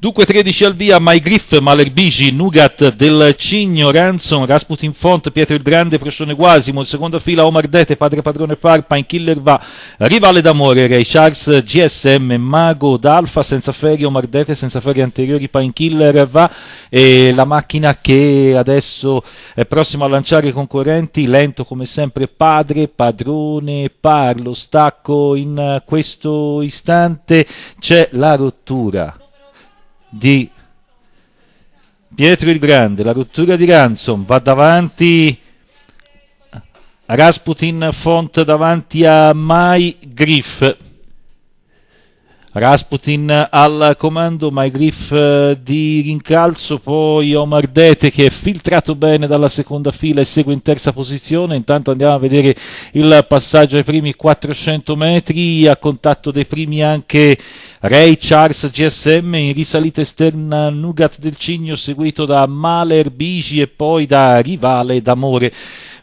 Dunque 13 al via, My Griff, Malherbici, Nugat, Del Cigno, Ransom, Rasputin Font, Pietro il Grande, Procione Guasimo, in seconda fila Omar Dete, Padre Padrone Parpa, in Killer va, Rivale d'Amore, Ray Charles, GSM, Mago, D'Alfa, senza ferie, Omar Dete, senza ferie anteriori, Pine Killer va, e la macchina che adesso è prossima a lanciare i concorrenti, lento come sempre Padre, Padrone, Parlo, stacco in questo istante, c'è la rottura di Pietro il Grande, la rottura di Ransom, va davanti Rasputin Font davanti a Mai Griff. Rasputin al comando, MyGriff eh, di rincalzo, poi Omar Dete che è filtrato bene dalla seconda fila e segue in terza posizione, intanto andiamo a vedere il passaggio ai primi 400 metri, a contatto dei primi anche Ray Charles GSM, in risalita esterna Nugat del Cigno, seguito da Mahler Bigi e poi da Rivale d'Amore.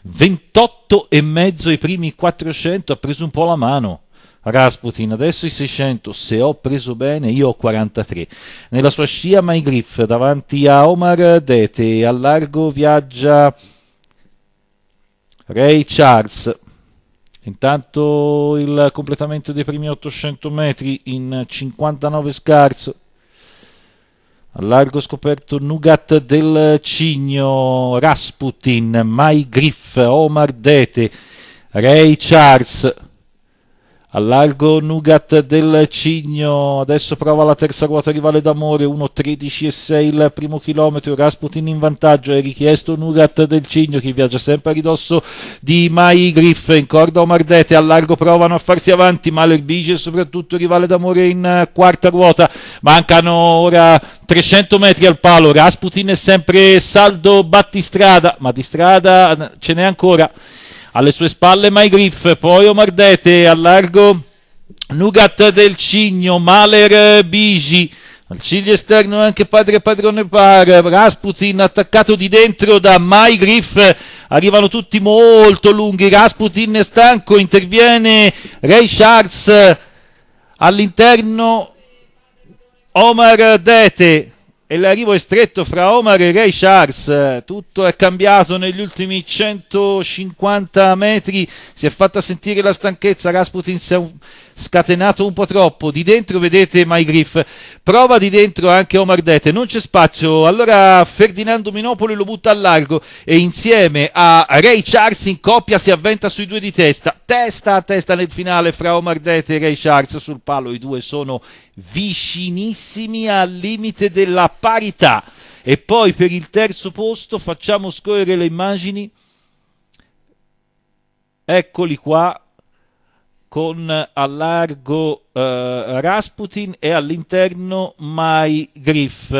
28 e mezzo i primi 400, ha preso un po' la mano. Rasputin, adesso i 600, se ho preso bene io ho 43. Nella sua scia My Griff davanti a Omar Dete, a largo viaggia Ray Charles. Intanto il completamento dei primi 800 metri in 59 scarso. A largo scoperto Nugat del Cigno, Rasputin, My Griff, Omar Dete, Ray Charles. Allargo Nugat del Cigno, adesso prova la terza ruota rivale d'amore, 1.13.6 il primo chilometro, Rasputin in vantaggio, è richiesto Nugat del Cigno che viaggia sempre a ridosso di Mai Griff, in corda Omardete, Allargo provano a farsi avanti, ma l'Erbice soprattutto rivale d'amore in quarta ruota, mancano ora 300 metri al palo, Rasputin è sempre saldo battistrada, ma di strada ce n'è ancora alle sue spalle Maigriff, poi Omar Dete al largo Nugat del Cigno, Maler Bigi, al ciglio esterno anche padre padrone par, Rasputin attaccato di dentro da Maigriff, arrivano tutti molto lunghi, Rasputin è stanco, interviene Ray Charles all'interno Omar Dete e l'arrivo è stretto fra Omar e Ray Charles. Tutto è cambiato negli ultimi 150 metri. Si è fatta sentire la stanchezza. Rasputin si è scatenato un po' troppo. Di dentro vedete Maigriff. Prova di dentro anche Omar Dete. Non c'è spazio. Allora Ferdinando Minopoli lo butta a largo e insieme a Ray Charles in coppia si avventa sui due di testa. Testa a testa nel finale fra Omar Dete e Ray Charles sul palo. I due sono vicinissimi al limite della parità. E poi per il terzo posto facciamo scorrere le immagini. Eccoli qua con a largo eh, Rasputin e all'interno Mai Griff